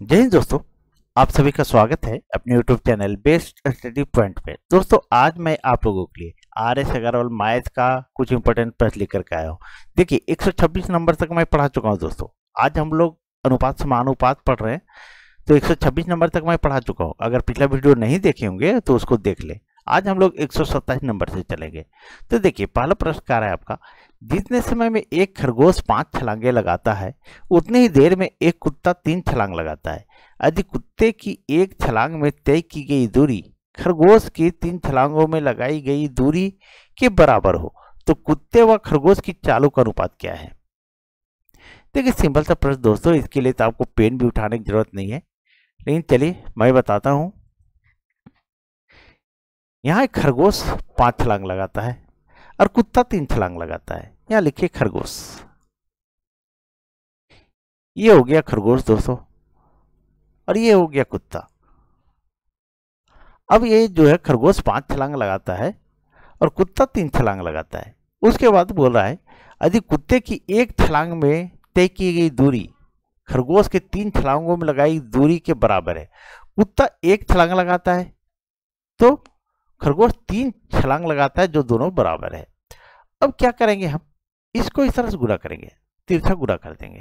जय हिंद दोस्तों आप सभी का स्वागत है अपने YouTube channel best study point पे दोस्तों आज मैं आप लोगों के लिए आर एस अग्रवाल मैथ का कुछ इंपॉर्टेंट प्रश्न लेकर के आया हूँ देखिए 126 नंबर तक मैं पढ़ा चुका हूँ दोस्तों आज हम लोग अनुपात समानुपात पढ़ रहे हैं तो 126 नंबर तक मैं पढ़ा चुका हूँ अगर पिछला वीडियो नहीं देखे होंगे तो उसको देख ले आज हम लोग एक नंबर से चलेंगे तो देखिए पहला प्रश्न पुरस्कार है आपका जितने समय में एक खरगोश पांच छलांगे लगाता है उतनी ही देर में एक कुत्ता तीन छलांग लगाता है यदि कुत्ते की एक छलांग में तय की गई दूरी खरगोश की तीन छलांगों में लगाई गई दूरी के बराबर हो तो कुत्ते व खरगोश की चालों का अनुपात क्या है देखिए सिंपल सा प्रश्न दोस्तों इसके लिए तो आपको पेन भी उठाने की जरूरत नहीं है लेकिन चलिए मैं बताता हूँ यहाँ एक खरगोश पांच छलांग लगाता है और कुत्ता तीन छलांग लगाता है यहां लिखिए खरगोश ये हो गया खरगोश दोस्तों और ये हो गया कुत्ता अब ये जो है खरगोश पांच छलांग लगाता है और कुत्ता तीन छलांग लगाता है उसके बाद बोल रहा है यदि कुत्ते की एक छलांग में तय की गई दूरी खरगोश के तीन छलांगों में लगाई दूरी के बराबर है कुत्ता एक छलांग लगाता है तो खरगोश तीन छलांग लगाता है जो दोनों बराबर है अब क्या करेंगे हम इसको इस तरह से गुना करेंगे तिरछा गुना कर देंगे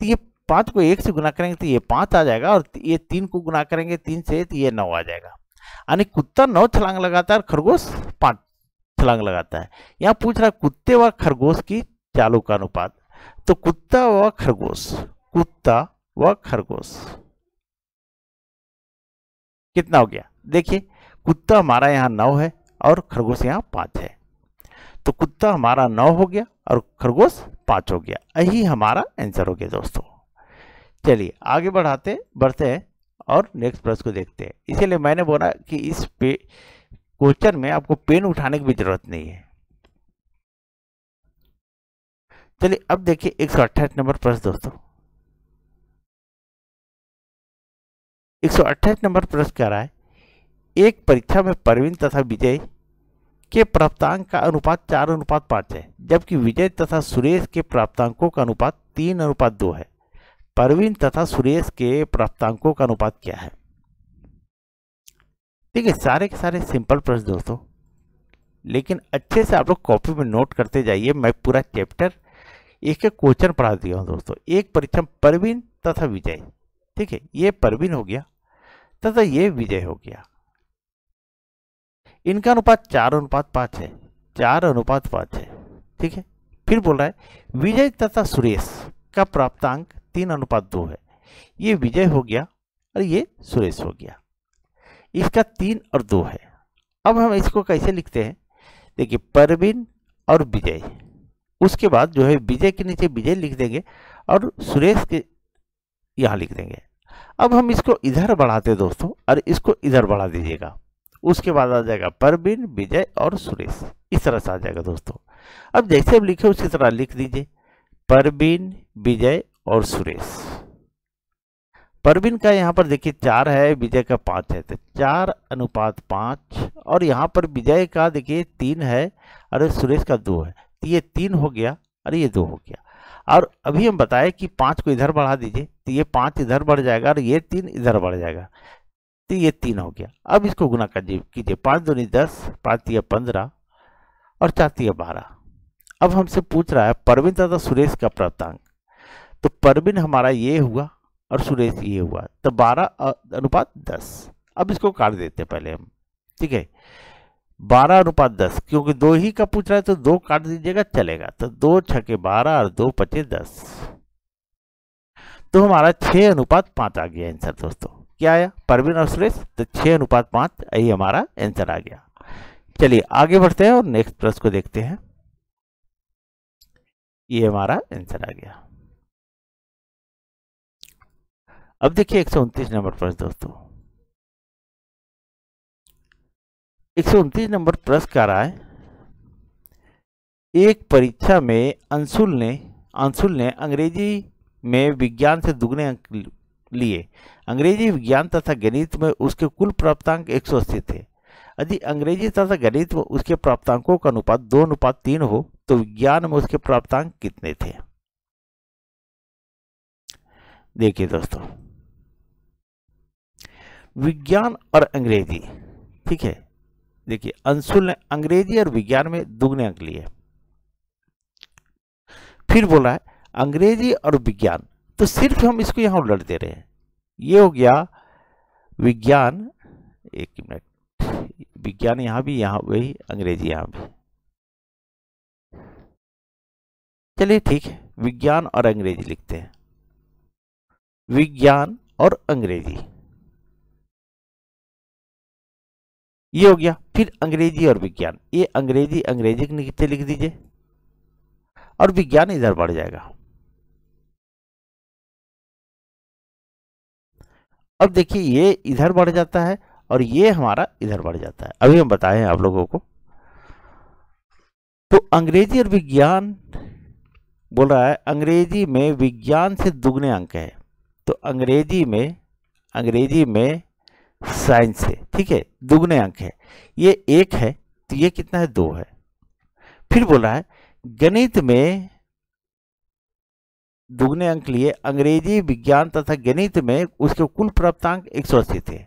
तो ये पाँच को एक से गुना करेंगे तो ये पाँच आ जाएगा और ये तीन को गुना करेंगे तीन से तो ये नौ आ जाएगा यानी कुत्ता नौ छलांग लगाता है और खरगोश पाँच छलांग लगाता है यहाँ पूछ रहा है कुत्ते व खरगोश की चालू का अनुपात तो कुत्ता व खरगोश कुत्ता व खरगोश कितना हो गया देखिए कुत्ता हमारा यहाँ नौ है और खरगोश यहाँ पाँच है तो कुत्ता हमारा नौ हो गया और खरगोश पाँच हो गया यही हमारा आंसर हो गया दोस्तों चलिए आगे बढ़ाते बढ़ते हैं और नेक्स्ट प्रश्न को देखते हैं इसीलिए मैंने बोला कि इस पे क्वेश्चन में आपको पेन उठाने की भी जरूरत नहीं है चलिए अब देखिए एक सौ अट्ठाईस नंबर प्रश्न दोस्तों एक सौ अट्ठाईस नंबर प्रश्न कह रहा है एक परीक्षा में प्रवीण तथा विजय के प्राप्तांक का अनुपात चार अनुपात पाँच है जबकि विजय तथा सुरेश के प्राप्तांकों का अनुपात तीन अनुपात दो है परवीन तथा सुरेश के प्राप्तांकों का अनुपात क्या है ठीक है सारे के सारे सिंपल प्रश्न दोस्तों लेकिन अच्छे से आप लोग कॉपी में नोट करते जाइए मैं पूरा चैप्टर एक एक क्वेश्चन पढ़ा दिया हूँ दोस्तों एक परीक्षा परवीन तथा विजय ठीक है ये परवीन हो गया तथा ये विजय हो गया इनका अनुपात चार अनुपात पाँच है चार अनुपात पाँच है ठीक है फिर बोल रहा है विजय तथा सुरेश का प्राप्तांक तीन अनुपात दो है ये विजय हो गया और ये सुरेश हो गया इसका तीन और दो है अब हम इसको कैसे लिखते हैं देखिए परवीन और विजय उसके बाद जो है विजय के नीचे विजय लिख देंगे और सुरेश के यहाँ लिख देंगे अब हम इसको इधर बढ़ाते दोस्तों और इसको इधर बढ़ा दीजिएगा उसके बाद आ जाएगा परवीन विजय और सुरेश इस तरह से आ जाएगा दोस्तों अब जैसे अब लिखे उसी तरह लिख दीजिए परवीन विजय और सुरेश परवीन का यहाँ पर देखिए चार है विजय का पाँच है तो चार अनुपात पाँच और यहाँ पर विजय का देखिए तीन है और सुरेश का दो है तो ये तीन हो गया और ये दो हो गया और अभी हम बताए कि पाँच को इधर बढ़ा दीजिए तो ये पाँच इधर बढ़ जाएगा और ये तीन इधर बढ़ जाएगा तो ये तीन हो गया अब इसको गुना कर कीजिए पाँच दूनी दस पाँच पंद्रह और चार बारह अब हमसे पूछ रहा है परवीन तथा सुरेश का प्राप्तांक तो परवीन हमारा ये हुआ और सुरेश ये हुआ तो बारह अनुपात दस अब इसको काट देते पहले हम ठीक है बारह अनुपात दस क्योंकि दो ही का पूछ रहा है तो दो काट दीजिएगा चलेगा तो दो छके बारह और दो पचे दस तो हमारा छः अनुपात पाँच आ गया आंसर दोस्तों क्या आया परवीन और सुरेश तो छः अनुपात पाँच यही हमारा आंसर आ गया चलिए आगे बढ़ते हैं और नेक्स्ट प्रश्न को देखते हैं ये हमारा आंसर आ गया अब देखिए एक नंबर प्रश्न दोस्तों एक नंबर प्रश्न क्या रहा है एक परीक्षा में अंशुल ने अंशुल ने अंग्रेजी में विज्ञान से दुगने अंक लिए अंग्रेजी विज्ञान तथा गणित में उसके कुल प्राप्तांक एक थे यदि अंग्रेजी तथा गणित में उसके प्राप्तांकों का अनुपात दो अनुपात तीन हो तो विज्ञान में उसके प्राप्तांक कितने थे देखिए दोस्तों विज्ञान और अंग्रेजी ठीक है देखिए अंशुल ने अंग्रेजी और विज्ञान में दुगने अंक लिए फिर बोला है अंग्रेजी और विज्ञान तो सिर्फ हम इसको यहां उलट दे रहे हैं ये हो गया विज्ञान एक मिनट विज्ञान यहां भी यहां वही अंग्रेजी यहां भी चलिए ठीक है विज्ञान और अंग्रेजी लिखते हैं विज्ञान और अंग्रेजी ये हो गया फिर अंग्रेजी और विज्ञान ये अंग्रेजी अंग्रेजी के लिख दीजिए और विज्ञान इधर बढ़ जाएगा अब देखिए ये इधर बढ़ जाता है और ये हमारा इधर बढ़ जाता है अभी हम बताए हैं आप लोगों को तो अंग्रेजी और विज्ञान बोल रहा है अंग्रेजी में विज्ञान से दुगने अंक है तो अंग्रेजी में अंग्रेजी में साइंस से ठीक है दुगने अंक है ये एक है तो ये कितना है दो है फिर बोल रहा है गणित में दुगने अंक लिए अंग्रेजी विज्ञान तथा गणित में उसके कुल प्राप्तांक एक सौ अस्सी थे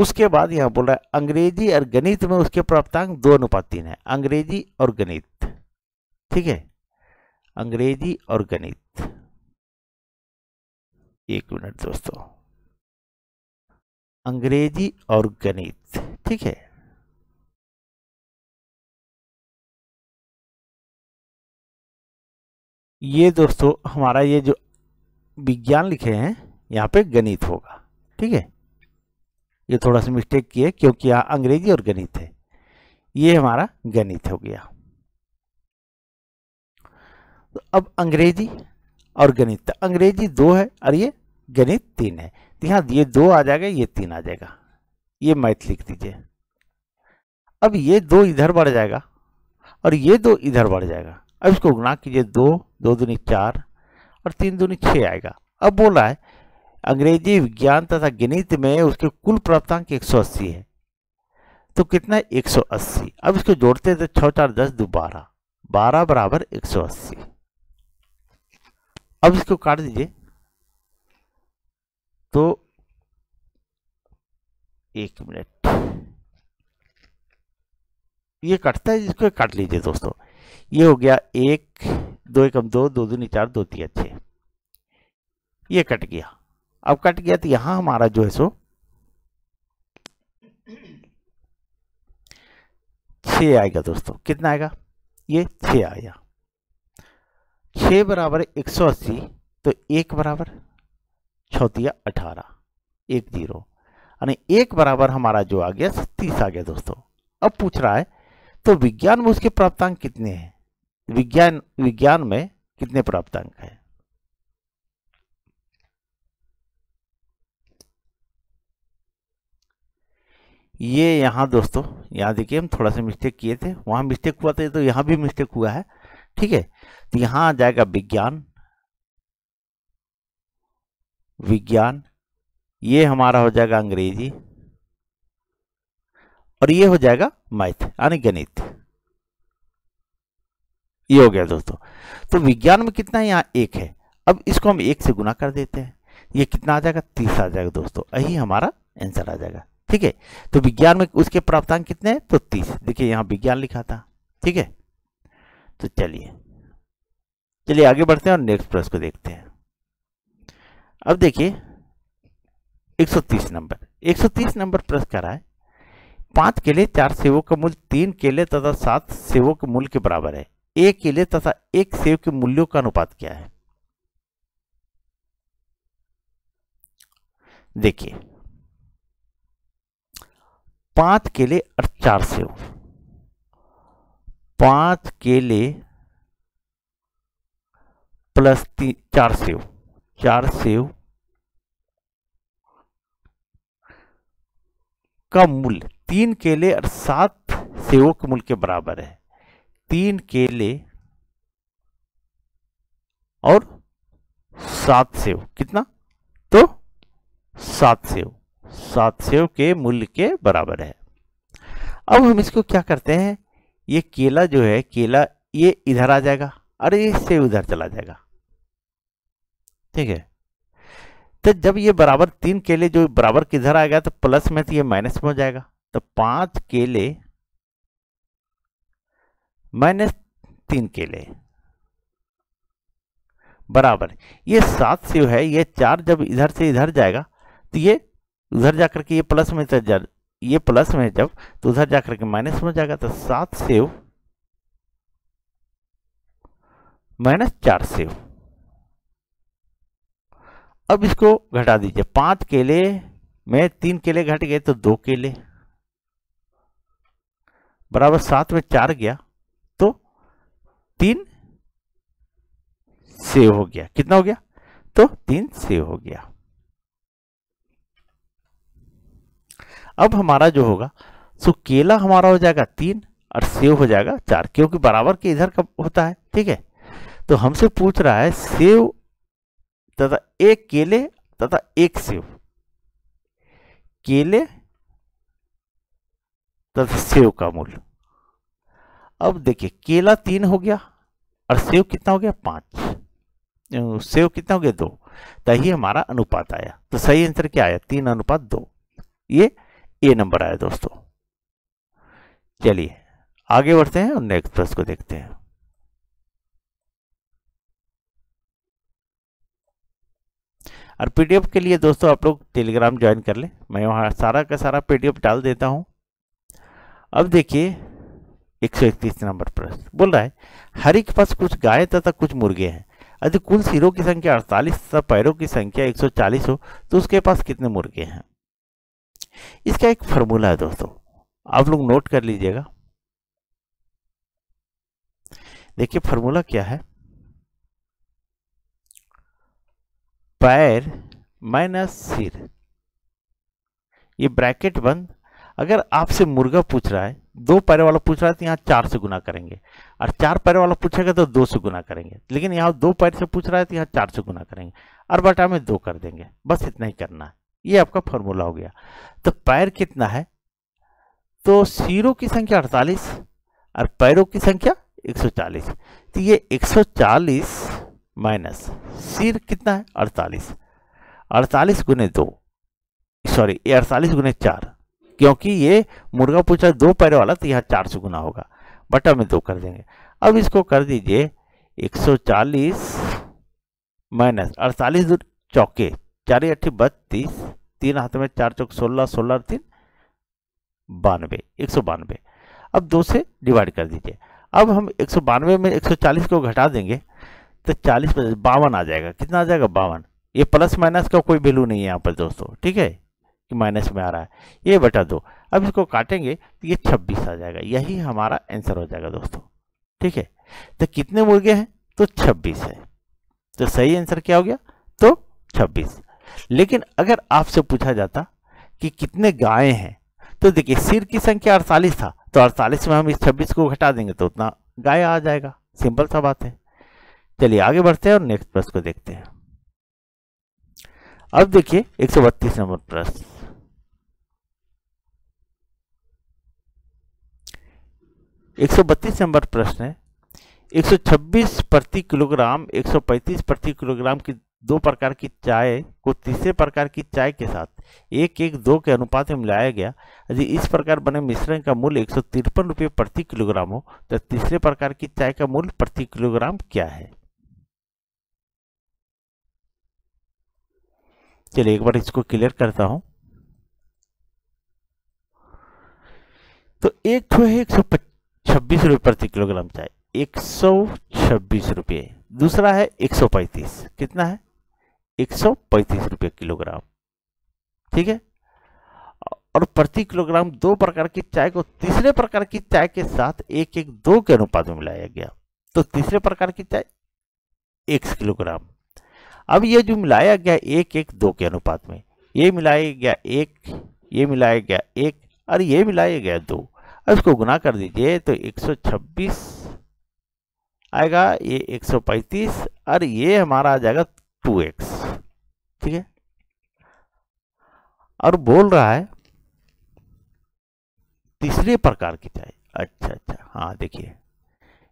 उसके बाद यहाँ बोल रहा है अंग्रेजी और गणित में उसके प्राप्तांक दो अनुपात तीन है अंग्रेजी और गणित ठीक है अंग्रेजी और गणित एक मिनट दोस्तों अंग्रेजी और गणित ठीक है ये दोस्तों हमारा ये जो विज्ञान लिखे हैं यहाँ पे गणित होगा ठीक है ये थोड़ा सा मिस्टेक किए क्योंकि यहाँ अंग्रेजी और गणित है ये हमारा गणित हो गया तो अब अंग्रेजी और गणित तो अंग्रेजी दो है और ये गणित तीन है तो यहाँ ये दो आ जाएगा ये तीन आ जाएगा ये मैथ लिख दीजिए अब ये दो इधर बढ़ जाएगा और ये दो इधर बढ़ जाएगा अब इसको गुणा कीजिए दो दो दूनी चार और तीन दूनी छः आएगा अब बोला है अंग्रेजी विज्ञान तथा गणित में उसके कुल प्राप्तांक अस्सी है तो कितना है अस्सी अब इसको जोड़ते हैं तो छः चार दस दो बारह बारह बराबर अस्सी अब इसको काट दीजिए तो एक मिनट ये कटता है इसको काट लीजिए दोस्तों ये हो गया एक दो एकम दो दो दूनी चार दो तीन छः ये कट गया अब कट गया तो यहां हमारा जो है सो छ आएगा दोस्तों कितना आएगा ये छ आया छ बराबर एक सौ अस्सी तो एक बराबर छतिया अठारह एक जीरो एक बराबर हमारा जो आ गया तीस आ गया दोस्तों अब पूछ रहा है तो विज्ञान में उसके प्राप्तांक कितने हैं विज्ञान विज्ञान में कितने प्राप्त अंक है ये यहां दोस्तों यहां देखिए हम थोड़ा सा मिस्टेक किए थे वहां मिस्टेक हुआ था तो यहां भी मिस्टेक हुआ है ठीक है तो यहां आ जाएगा विज्ञान विज्ञान ये हमारा हो जाएगा अंग्रेजी और ये हो जाएगा मैथ यानी गणित ये हो गया दोस्तों तो विज्ञान में कितना यहाँ एक है अब इसको हम एक से गुना कर देते हैं ये कितना आ जाएगा तीस आ जाएगा दोस्तों यही हमारा आंसर आ जाएगा ठीक है तो विज्ञान में उसके प्राप्तांक कितने हैं तो तीस देखिए यहाँ विज्ञान लिखा था ठीक है तो चलिए चलिए आगे बढ़ते हैं और नेक्स्ट प्रश्न को देखते हैं अब देखिए 130 नंबर 130 नंबर प्रश्न कर रहा है पांच केले चार सेवों का मूल्य तीन केले तथा सात सेवों के मूल्य के बराबर है एक केले तथा एक सेव के मूल्यों का अनुपात क्या है देखिए पांच केले और चार सेव पांच केले प्लस तीन चार सेव चार सेव का मूल्य तीन केले और सात सेवों के मूल्य के बराबर है तीन केले और सात सेव कितना तो सात सेव सात सेव के मूल्य के बराबर है अब हम इसको क्या करते हैं ये केला जो है केला ये इधर आ जाएगा और ये सेव उधर चला जाएगा ठीक है तो जब ये बराबर तीन केले जो बराबर किधर आ गया तो प्लस में तो ये माइनस में हो जाएगा तो पांच केले माइनस तीन केले बराबर ये सात शिव है ये चार जब इधर से इधर जाएगा तो ये उधर जाकर के ये प्लस में जब ये प्लस में जब तो उधर जाकर के माइनस में जाएगा तो सात सेव माइनस चार सेव अब इसको घटा दीजिए पांच केले में तीन केले घट गए तो दो केले बराबर सात में चार गया तीन सेव हो गया कितना हो गया तो तीन सेव हो गया अब हमारा जो होगा सो केला हमारा हो जाएगा तीन और सेव हो जाएगा चार क्योंकि बराबर के इधर का होता है ठीक है तो हमसे पूछ रहा है सेव तथा एक केले तथा एक सेव केले तथा सेव का मूल्य अब देखिए केला तीन हो गया और सेव कितना हो गया पांच सेव कितना हो गया दो तही हमारा अनुपात आया तो सही आंसर क्या आया तीन अनुपात दो ये ए नंबर आया दोस्तों चलिए आगे बढ़ते हैं और नेक्स्ट प्रश्न को देखते हैं और पीडीएफ के लिए दोस्तों आप लोग टेलीग्राम ज्वाइन कर ले मैं वहां सारा का सारा पीडीएफ डाल देता हूं अब देखिए 131 नंबर प्रश्न बोल रहा है हरि के पास कुछ गाय तथा कुछ मुर्गे हैं यदि कुल सिरों की संख्या 48 तथा पैरों की संख्या 140 हो तो उसके पास कितने मुर्गे हैं इसका एक फॉर्मूला है दोस्तों आप लोग नोट कर लीजिएगा देखिए फॉर्मूला क्या है पैर माइनस सिर ये ब्रैकेट बंद अगर आपसे मुर्गा पूछ रहा है दो पैर वाला पूछ रहा है तो यहाँ चार से गुना करेंगे और चार पैर वाला पूछेगा तो दो से गुना करेंगे लेकिन यहाँ दो पैर से पूछ रहा है तो यहाँ चार से गुना करेंगे और बटा में दो कर देंगे बस इतना ही करना है ये आपका फॉर्मूला हो गया तो पैर कितना है तो सीरों की संख्या अड़तालीस और पैरों की संख्या एक तो ये एक माइनस सिर कितना है अड़तालीस अड़तालीस गुने दो सॉरी ये अड़तालीस गुने चार क्योंकि ये मुर्गा पूछा दो पैर वाला तो यहाँ चार सौ गुना होगा बटा में दो कर देंगे अब इसको कर दीजिए 140 माइनस अड़तालीस दूर चौके चार अट्ठी बत्तीस तीन हाथ में चार चौक सोलह सोलह तीन बानवे एक सौ बानवे अब दो से डिवाइड कर दीजिए अब हम एक सौ बानवे में एक सौ चालीस को घटा देंगे तो चालीस बावन आ जाएगा कितना आ जाएगा बावन ये प्लस माइनस का कोई वैल्यू नहीं है यहाँ पर दोस्तों ठीक है कि माइनस में आ रहा है ये बटा दो अब इसको काटेंगे तो ये छब्बीस आ जाएगा यही हमारा आंसर हो जाएगा दोस्तों ठीक है तो कितने मुर्गे हैं तो छब्बीस है तो सही आंसर क्या हो गया तो छब्बीस लेकिन अगर आपसे पूछा जाता कि कितने गायें हैं तो देखिए सिर की संख्या अड़तालीस था तो अड़तालीस में हम इस छब्बीस को घटा देंगे तो उतना गाय आ जाएगा सिंपल सा बात है चलिए आगे बढ़ते हैं और नेक्स्ट प्रश्न को देखते हैं अब देखिए 132 नंबर प्रश्न 132 नंबर प्रश्न है 126 प्रति किलोग्राम 135 प्रति किलोग्राम की दो प्रकार की चाय को तीसरे प्रकार की चाय के साथ एक एक दो के अनुपात में मिलाया गया यदि इस प्रकार बने मिश्रण का मूल्य एक सौ प्रति किलोग्राम हो तो तीसरे प्रकार की चाय का मूल्य प्रति किलोग्राम क्या है चलिए एक बार इसको क्लियर करता हूं तो एक ठो है एक सौ छब्बीस रुपये प्रति किलोग्राम चाय एक सौ छब्बीस रुपये दूसरा है एक सौ पैंतीस कितना है एक सौ पैंतीस रुपये किलोग्राम ठीक है और प्रति किलोग्राम दो प्रकार की चाय को तीसरे प्रकार की चाय के साथ एक एक दो के अनुपात में मिलाया गया तो तीसरे प्रकार की चाय एक किलोग्राम अब ये जो मिलाया गया एक एक दो के अनुपात में ये मिलाया गया एक ये मिलाया गया एक और ये मिलाया गया दो इसको गुना कर दीजिए तो 126 आएगा ये 135 और ये हमारा आ जाएगा 2x ठीक है और बोल रहा है तीसरे प्रकार की चाय अच्छा अच्छा हाँ देखिए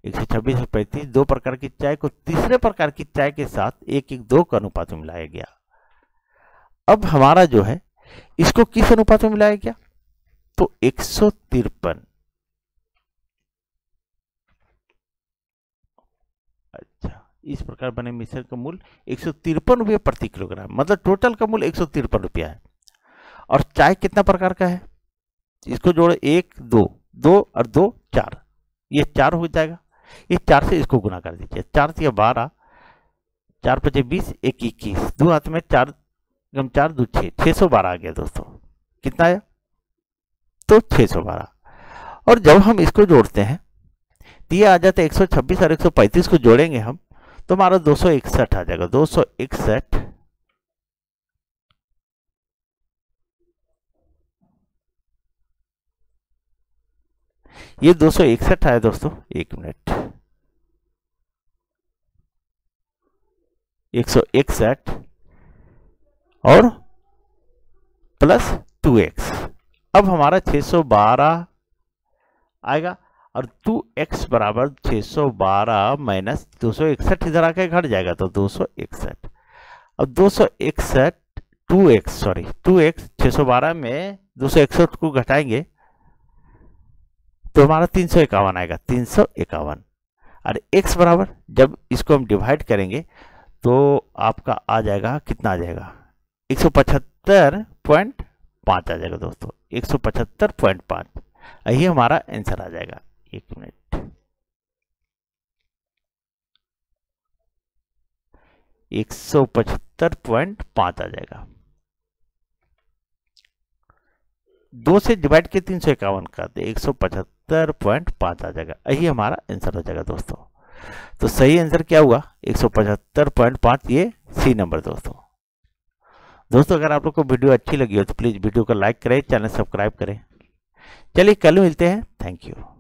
एक सौ छब्बीस और पैंतीस दो प्रकार की चाय को तीसरे प्रकार की चाय के साथ एक एक दो का अनुपात में मिलाया गया अब हमारा जो है इसको किस अनुपात में मिलाया गया तो एक सौ तिरपन अच्छा इस प्रकार बने मिश्रण का मूल एक सौ तिरपन रुपये प्रति किलोग्राम मतलब टोटल का मूल एक सौ तिरपन रुपया है और चाय कितना प्रकार का है इसको जोड़ो एक दो दो और दो चार ये चार हो जाएगा ये चार से इसको गुना कर दीजिए चार या बारह चार पचे बीस एक इक्कीस दो हाथ में चार गम चार दो छः छः सौ बारह आ गया दोस्तों कितना आया तो बारह और जब हम इसको जोड़ते हैं तो ये आ जाते एक सौ छब्बीस और एक सौ 135 को जोड़ेंगे हम तो हमारा दो सौ इकसठ आ जाएगा दो सौ इकसठ ये दो सौ इकसठ आया दोस्तों एक मिनट एक सौ इकसठ और प्लस टू एक्स अब हमारा 612 आएगा और टू एक्स बराबर सौ बारह माइनस दो सौ इकसठ इधर आके घट जाएगा तो दो सौ इकसठ अब दो सौ इकसठ two x sorry two x छः सौ बारह में दो सौ इकसठ को घटाएंगे तो हमारा तीन सौ इक्यावन आएगा तीन सौ इक्यावन और x बराबर जब इसको हम डिवाइड करेंगे तो आपका आ जाएगा कितना आ जाएगा एक सौ पचहत्तर पॉइंट पाँच आ जाएगा दोस्तों एक सौ पचहत्तर पॉइंट पाँच यही हमारा आंसर आ जाएगा एक मिनट एक सौ पचहत्तर पॉइंट पाँच आ जाएगा दो से डिवाइड के तीन सौ इक्यावन का तो एक सौ पचहत्तर पॉइंट पाँच आ जाएगा यही हमारा आंसर हो जाएगा दोस्तों तो सही आंसर क्या हुआ एक सौ पचहत्तर पॉइंट पाँच ये सी नंबर दोस्तों दोस्तों अगर आप लोग को वीडियो अच्छी लगी हो तो प्लीज़ वीडियो को लाइक करें चैनल सब्सक्राइब करें चलिए कल मिलते हैं थैंक यू